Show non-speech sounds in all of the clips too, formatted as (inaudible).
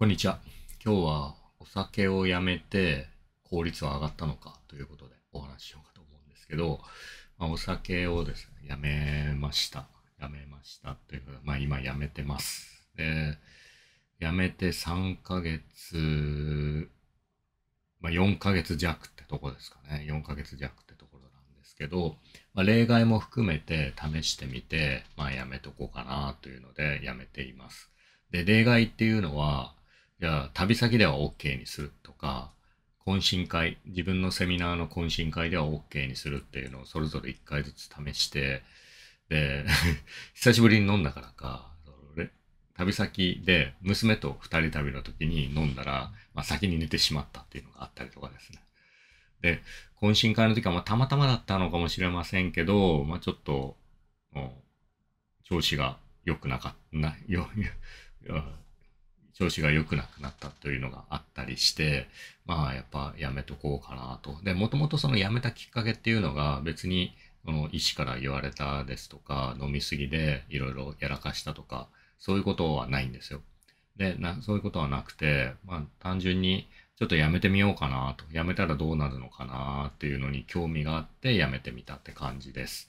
こんにちは。今日はお酒をやめて効率は上がったのかということでお話ししようかと思うんですけど、まあ、お酒をですね、やめました。やめましたというか、まあ今やめてます。で、やめて3ヶ月、まあ4ヶ月弱ってとこですかね。4ヶ月弱ってところなんですけど、まあ、例外も含めて試してみて、まあやめとこうかなというのでやめています。で、例外っていうのは、じゃあ旅先では OK にするとか、懇親会、自分のセミナーの懇親会では OK にするっていうのをそれぞれ1回ずつ試して、で、(laughs) 久しぶりに飲んだからか、旅先で娘と2人旅の時に飲んだら、まあ、先に寝てしまったっていうのがあったりとかですね。で、懇親会の時はまたまたまだったのかもしれませんけど、まあ、ちょっと、調子が良くなかった、な、調子が良くなくなったというのがあったりして、まあやっぱやめとこうかなと。で、もともとそのやめたきっかけっていうのが別にこの医師から言われたですとか、飲みすぎでいろいろやらかしたとか、そういうことはないんですよ。で、なそういうことはなくて、まあ単純にちょっとやめてみようかなと、やめたらどうなるのかなっていうのに興味があってやめてみたって感じです。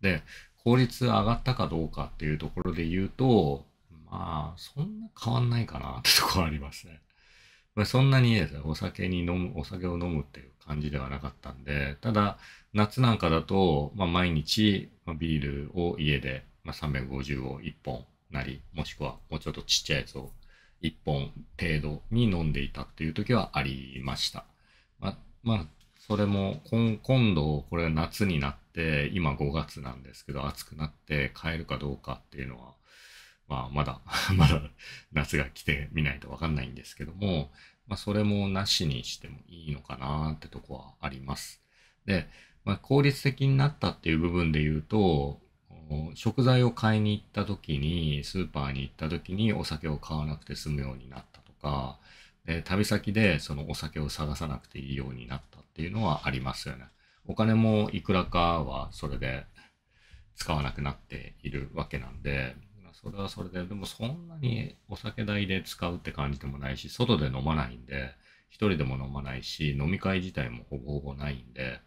で、効率上がったかどうかっていうところで言うと、まあ、そんな変わんないかなってとこありますね。(laughs) まあ、そんなにですね、お酒に飲む、お酒を飲むっていう感じではなかったんで、ただ、夏なんかだと、まあ、毎日、まあ、ビールを家で、まあ、350を1本なり、もしくはもうちょっとちっちゃいやつを1本程度に飲んでいたっていう時はありました。まあ、まあ、それも今、今度、これ夏になって、今5月なんですけど、暑くなって買えるかどうかっていうのは、まあ、まだ (laughs) まだ夏が来てみないとわかんないんですけども、まあ、それもなしにしてもいいのかなってとこはあります。で、まあ、効率的になったっていう部分で言うと、食材を買いに行った時に、スーパーに行った時にお酒を買わなくて済むようになったとか、で旅先でそのお酒を探さなくていいようになったっていうのはありますよね。お金もいくらかはそれで使わなくなっているわけなんで、まあ、それはそれで、でもそんなにお酒代で使うって感じでもないし、外で飲まないんで、一人でも飲まないし、飲み会自体もほぼほぼないんで、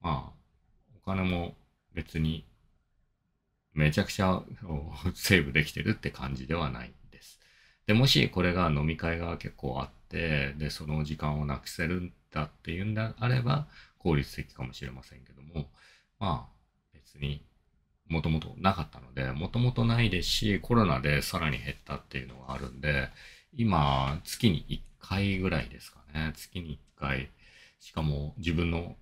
まあ、お金も別にめちゃくちゃセーブできてるって感じではないんです。で、もしこれが飲み会が結構あって、で、その時間をなくせるんだっていうんであれば、効率的かもしれませんけども、まあ、別にもともとなかったので、もともとないですし、コロナでさらに減ったっていうのがあるんで、今、月に1回ぐらいですかね。月に1回。しかも自分の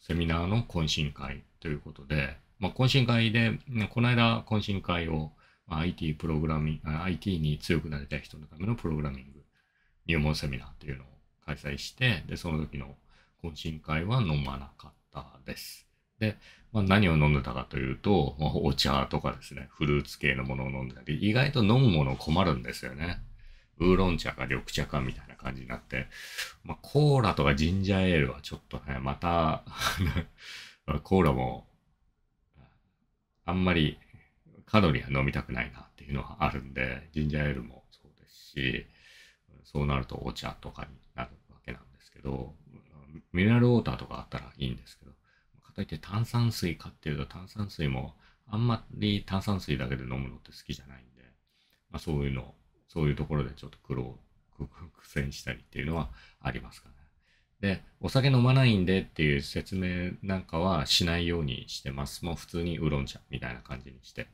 セミナーの懇親会ということで、まあ、懇親会で、この間懇親会を、まあ、IT プログラミング、IT に強くなりたい人のためのプログラミング入門セミナーっていうのを開催して、で、その時の懇親会は飲まなかったです。で、まあ、何を飲んでたかというと、まあ、お茶とかですね、フルーツ系のものを飲んでたり、意外と飲むもの困るんですよね。ウーロン茶か緑茶かみたいな感じになって、まあ、コーラとかジンジャーエールはちょっとね、また (laughs) コーラも、あんまりカロリーは飲みたくないなっていうのはあるんで、ジンジャーエールもそうですし、そうなるとお茶とかになるわけなんですけど、ミネラルウォーターとかあったらいいんですけど、といって炭酸水買ってると炭酸水もあんまり炭酸水だけで飲むのって好きじゃないんで、まあ、そういうの、そういうところでちょっと苦労、苦戦したりっていうのはありますかね。で、お酒飲まないんでっていう説明なんかはしないようにしてます。もう普通にウーロン茶みたいな感じにして、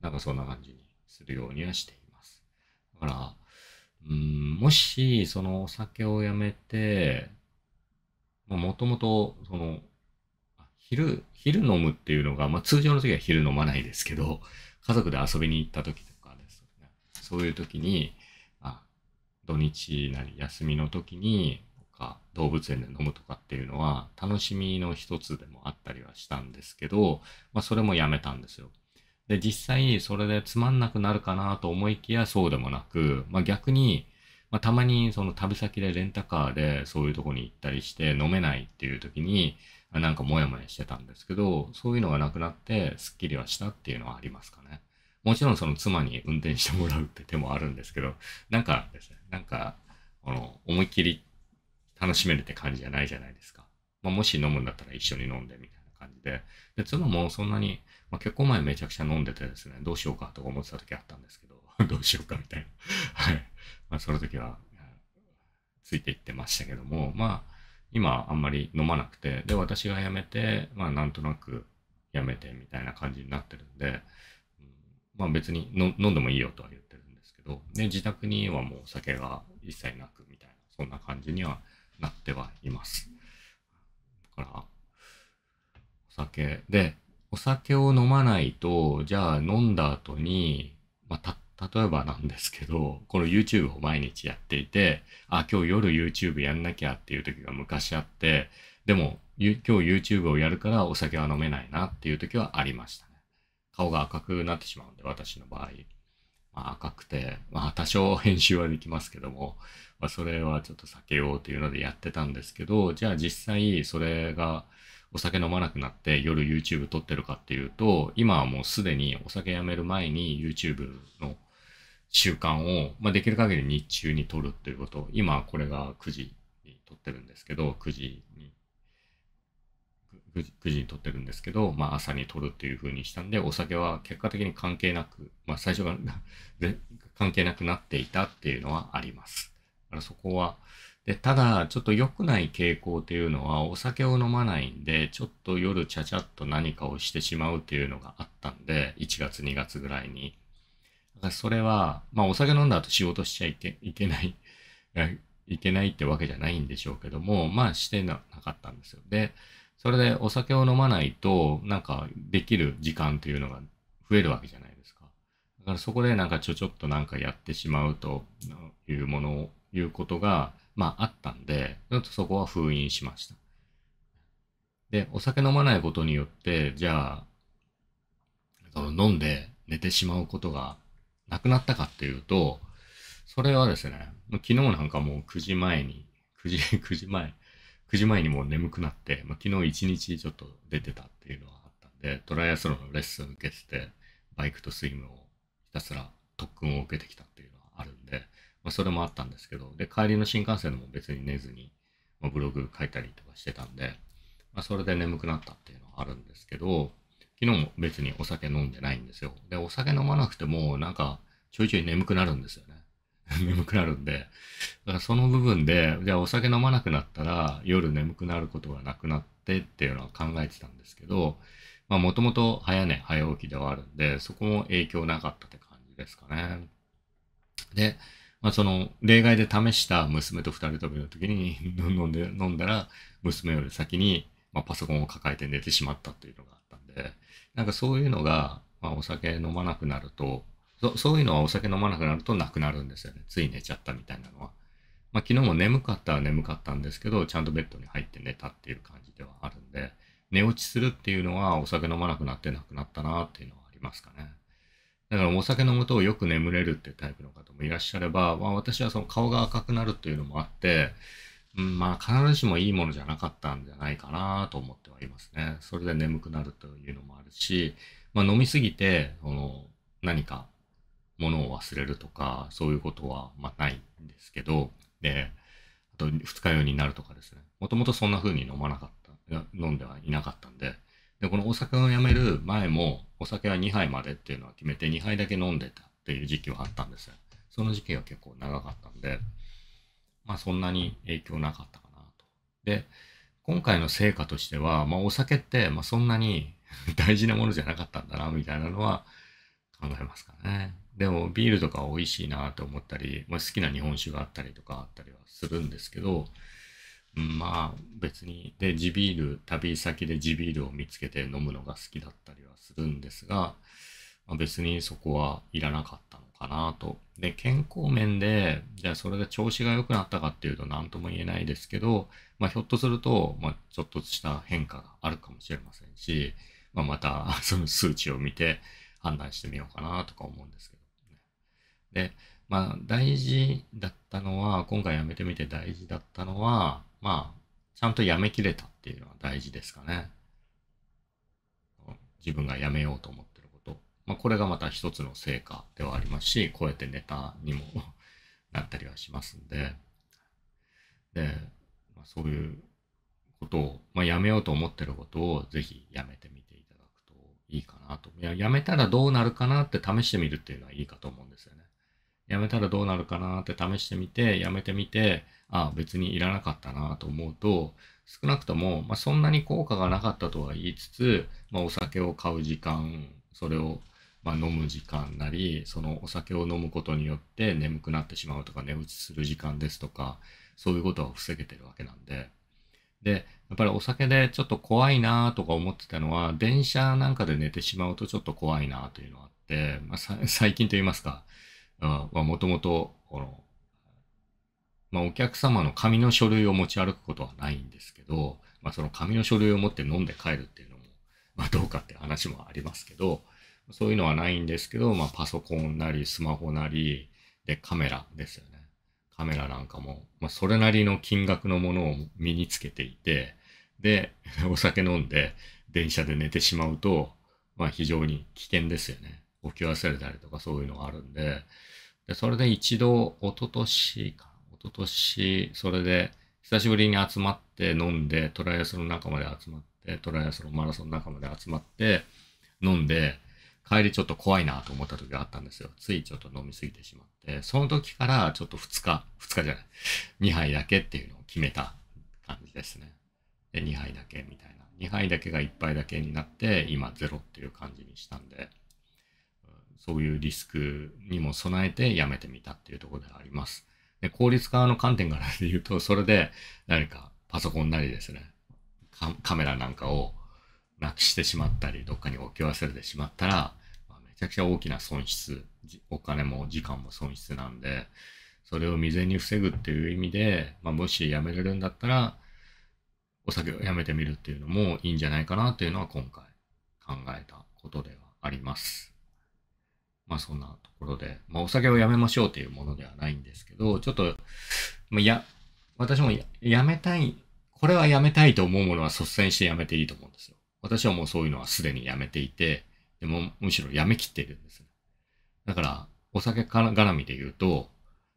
なんかそんな感じにするようにはしています。だから、うん、もしそのお酒をやめて、もともとその昼、昼飲むっていうのが、まあ、通常の時は昼飲まないですけど、家族で遊びに行った時とかですね、そういう時に、まあ、土日なり休みの時に、か動物園で飲むとかっていうのは楽しみの一つでもあったりはしたんですけど、まあ、それもやめたんですよ。で実際それでつまんなくなるかなと思いきやそうでもなく、まあ、逆に、まあ、たまにその旅先でレンタカーでそういうとこに行ったりして飲めないっていう時になんかモヤモヤしてたんですけど、そういうのがなくなって、スッキリはしたっていうのはありますかね。もちろんその妻に運転してもらうって手もあるんですけど、なんかですね、なんか、あの、思いっきり楽しめるって感じじゃないじゃないですか。まあ、もし飲むんだったら一緒に飲んでみたいな感じで。で、妻もそんなに、まあ、結構前めちゃくちゃ飲んでてですね、どうしようかとか思ってた時あったんですけど、(laughs) どうしようかみたいな。はい。まあ、その時は、ついていってましたけども、まあ、今あんまり飲まなくて、で、私が辞めて、まあなんとなく辞めてみたいな感じになってるんで、うん、まあ別に飲んでもいいよとは言ってるんですけど、で、自宅にはもうお酒が一切なくみたいな、そんな感じにはなってはいます。だから、お酒。で、お酒を飲まないと、じゃあ飲んだ後に、まあ、例えばなんですけど、この YouTube を毎日やっていて、あ、今日夜 YouTube やんなきゃっていう時が昔あって、でも、今日 YouTube をやるからお酒は飲めないなっていう時はありましたね。顔が赤くなってしまうんで、私の場合。まあ、赤くて、まあ、多少編集はできますけども、まあ、それはちょっと避けようというのでやってたんですけど、じゃあ実際それがお酒飲まなくなって夜 YouTube 撮ってるかっていうと、今はもうすでにお酒やめる前に YouTube の習慣を、まあ、できる限り日中に取るということを、今これが9時に取ってるんですけど、9時に、9時 ,9 時に取ってるんですけど、まあ、朝に取るっていうふうにしたんで、お酒は結果的に関係なく、まあ、最初が (laughs) 関係なくなっていたっていうのはあります。だからそこは、で、ただ、ちょっと良くない傾向っていうのは、お酒を飲まないんで、ちょっと夜ちゃちゃっと何かをしてしまうっていうのがあったんで、1月2月ぐらいに。それは、まあお酒飲んだ後仕事しちゃいけいけないいけないってわけじゃないんでしょうけども、まあしてなかったんですよ。で、それでお酒を飲まないと、なんかできる時間というのが増えるわけじゃないですか。だからそこでなんかちょちょっとなんかやってしまうというものを、いうことが、まああったんで、ちょっとそこは封印しました。で、お酒飲まないことによって、じゃあ、飲んで寝てしまうことがなくなったかっていうと、それはですね、昨日なんかもう9時前に、9時、9 (laughs) 時前、9時前にもう眠くなって、まあ、昨日1日ちょっと出てたっていうのはあったんで、トライアスロンのレッスン受けてて、バイクとスイムをひたすら特訓を受けてきたっていうのはあるんで、まあ、それもあったんですけど、で、帰りの新幹線でも別に寝ずに、まあ、ブログ書いたりとかしてたんで、まあ、それで眠くなったっていうのはあるんですけど、昨日も別にお酒飲んでないんですよ。で、お酒飲まなくても、なんか、ちょいちょい眠くなるんですよね。(laughs) 眠くなるんで。だからその部分で、じゃあお酒飲まなくなったら、夜眠くなることがなくなってっていうのは考えてたんですけど、まあ、もともと早寝早起きではあるんで、そこも影響なかったって感じですかね。で、まあ、その、例外で試した娘と二人旅の時に (laughs) 飲んで、飲んだら、娘より先に、まあ、パソコンを抱えて寝てしまったというのがで、なんかそういうのが、まあ、お酒飲まなくなるとそ、そういうのはお酒飲まなくなるとなくなるんですよね。つい寝ちゃったみたいなのは。まあ、昨日も眠かったは眠かったんですけど、ちゃんとベッドに入って寝たっていう感じではあるんで、寝落ちするっていうのはお酒飲まなくなってなくなったなっていうのはありますかね。だからお酒飲むとよく眠れるってタイプの方もいらっしゃれば、まあ、私はその顔が赤くなるっていうのもあって、うん、まあ必ずしもいいものじゃなかったんじゃないかなと思ってはいますね。それで眠くなるというのもあるし、まあ飲みすぎて、その何か物を忘れるとか、そういうことはまあないんですけど、で、あと二日酔いになるとかですね。もともとそんな風に飲まなかった、飲んではいなかったんで、で、このお酒をやめる前も、お酒は2杯までっていうのは決めて2杯だけ飲んでたっていう時期はあったんですよ。その時期は結構長かったんで、まあそんなに影響なかったかなと。で、今回の成果としては、まあお酒って、まあそんなに (laughs) 大事なものじゃなかったんだな、みたいなのは考えますかね。でもビールとか美味しいなと思ったり、まあ、好きな日本酒があったりとかあったりはするんですけど、まあ別に、で、地ビール、旅先で地ビールを見つけて飲むのが好きだったりはするんですが、まあ、別にそこはいらなかったかなと。で、健康面で、じゃあそれで調子が良くなったかっていうと何とも言えないですけど、まあ、ひょっとすると、まあ、ちょっとした変化があるかもしれませんし、まあ、また (laughs) その数値を見て判断してみようかなとか思うんですけど、ね。で、まあ大事だったのは、今回やめてみて大事だったのは、まあちゃんとやめきれたっていうのは大事ですかね。自分がやめようと思って。まあ、これがまた一つの成果ではありますし、こうやってネタにも (laughs) なったりはしますんで、で、まあ、そういうことを、まあ、やめようと思ってることをぜひやめてみていただくといいかなと。や、やめたらどうなるかなって試してみるっていうのはいいかと思うんですよね。やめたらどうなるかなって試してみて、やめてみて、ああ、別にいらなかったなと思うと、少なくとも、まあ、そんなに効果がなかったとは言いつつ、まあ、お酒を買う時間、それをまあ、飲む時間なりそのお酒を飲むことによって眠くなってしまうとか寝落ちする時間ですとかそういうことは防げてるわけなんで。で、やっぱりお酒でちょっと怖いなとか思ってたのは、電車なんかで寝てしまうとちょっと怖いなというのがあって、まあ、最近と言いますか、もともと、この、まあ、お客様の紙の書類を持ち歩くことはないんですけど、まあ、その紙の書類を持って飲んで帰るっていうのも、まあ、どうかって話もありますけど、そういうのはないんですけど、まあ、パソコンなりスマホなりでカメラですよね。カメラなんかも、まあ、それなりの金額のものを身につけていて、で、(laughs) お酒飲んで電車で寝てしまうと、まあ、非常に危険ですよね。起き忘れたりとかそういうのがあるんで、でそれで一度、一昨年か、一昨年それで久しぶりに集まって飲んで、トライアスロン仲間で集まって、トライアスロンマラソン仲間で集まって、飲んで、帰りちょっと怖いなと思った時があったんですよ。ついちょっと飲みすぎてしまって、その時からちょっと2日、2日じゃない、2杯だけっていうのを決めた感じですね。で、2杯だけみたいな。2杯だけが1杯だけになって、今0っていう感じにしたんで、そういうリスクにも備えてやめてみたっていうところであります。で、効率化の観点から言うと、それで何かパソコンなりですね、カメラなんかをなくしてしまったり、どっかに置き忘れてしまったら、まあ、めちゃくちゃ大きな損失、お金も時間も損失なんで、それを未然に防ぐっていう意味で、まあ、もしやめれるんだったら、お酒をやめてみるっていうのもいいんじゃないかなっていうのは今回考えたことではあります。まあそんなところで、まあお酒をやめましょうっていうものではないんですけど、ちょっと、まや、私もやめたい、これはやめたいと思うものは率先してやめていいと思うんですよ。私はもうそういうのはすでにやめていて、でもむしろやめきっているんですね。だから、お酒から絡みで言うと、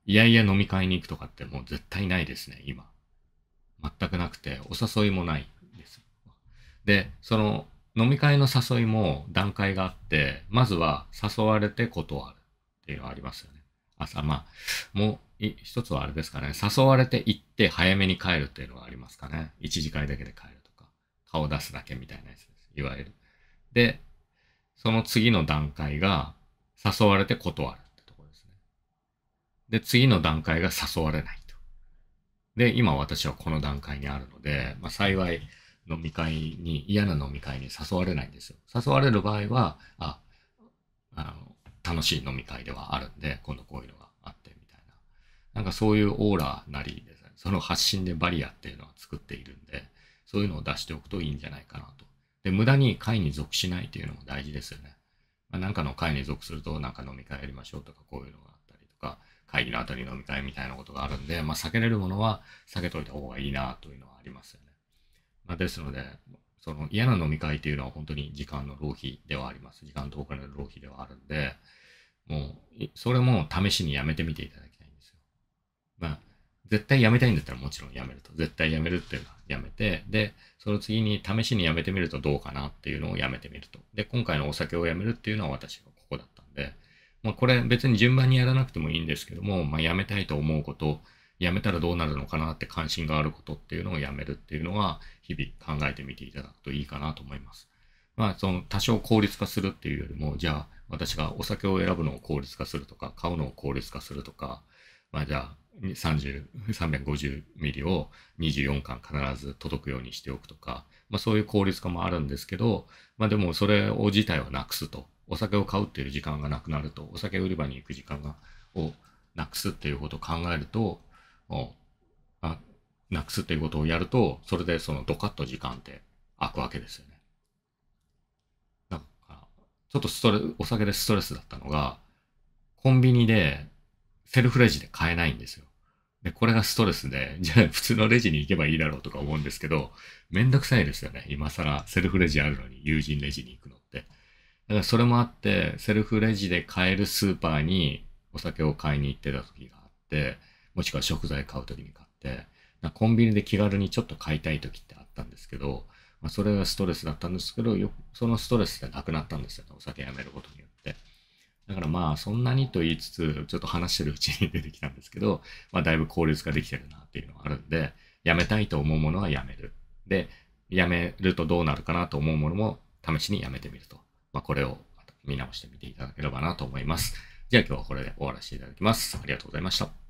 いやいや飲み会に行くとかってもう絶対ないですね、今。全くなくて、お誘いもないです。で、その飲み会の誘いも段階があって、まずは誘われて断るっていうのはありますよね。朝、まあ、もう一つはあれですかね、誘われて行って早めに帰るっていうのはありますかね。一時会だけで帰る。顔出すだけみたいなやつです。いわゆる。で、その次の段階が誘われて断るってとこですね。で、次の段階が誘われないと。で、今私はこの段階にあるので、まあ、幸い飲み会に、嫌な飲み会に誘われないんですよ。誘われる場合は、あ、あの、楽しい飲み会ではあるんで、今度こういうのがあってみたいな。なんかそういうオーラなりですね、その発信でバリアっていうのは作っているんで、そういうのを出しておくといいんじゃないかなと。で、無駄に会に属しないというのも大事ですよね。まあ、なんかの会に属すると、なんか飲み会やりましょうとか、こういうのがあったりとか、会議のあたり飲み会みたいなことがあるんで、まあ、避けれるものは避けといた方がいいなというのはありますよね。まあ、ですので、その嫌な飲み会というのは本当に時間の浪費ではあります。時間とお金の浪費ではあるんで、もう、それも試しにやめてみていただきたいんですよ。まあ、絶対やめたいんだったらもちろんやめると。絶対やめるっていうのはやめて、で、その次に試しに辞めてみるとどうかなっていうのをやめてみると。で、今回のお酒をやめるっていうのは私がここだったんで、まあ、これ別に順番にやらなくてもいいんですけども、まあ、辞めたいと思うこと、辞めたらどうなるのかなって関心があることっていうのをやめるっていうのは、日々考えてみていただくといいかなと思います。まあ、その多少効率化するっていうよりも、じゃあ私がお酒を選ぶのを効率化するとか、買うのを効率化するとか、まあじゃあ350ミリを24巻必ず届くようにしておくとか、まあ、そういう効率化もあるんですけど、まあ、でもそれを自体はなくすとお酒を買うっていう時間がなくなるとお酒売り場に行く時間がをなくすっていうことを考えるとあなくすっていうことをやるとそれでそのドカッと時間って空くわけですよね。んかちょっとストレお酒でストレスだったのがコンビニでセルフレジで買えないんですよ。で、これがストレスで、(laughs) じゃあ普通のレジに行けばいいだろうとか思うんですけど、めんどくさいですよね。今更セルフレジあるのに友人レジに行くのって。だからそれもあって、セルフレジで買えるスーパーにお酒を買いに行ってた時があって、もしくは食材買う時に買って、コンビニで気軽にちょっと買いたい時ってあったんですけど、まあ、それがストレスだったんですけど、そのストレスがなくなったんですよね。お酒やめることによって。だからまあそんなにと言いつつ、ちょっと話してるうちに出てきたんですけど、まあだいぶ効率化できてるなっていうのがあるんで、やめたいと思うものはやめる。で、やめるとどうなるかなと思うものも試しにやめてみると。まあこれを見直してみていただければなと思います。じゃあ今日はこれで終わらせていただきます。ありがとうございました。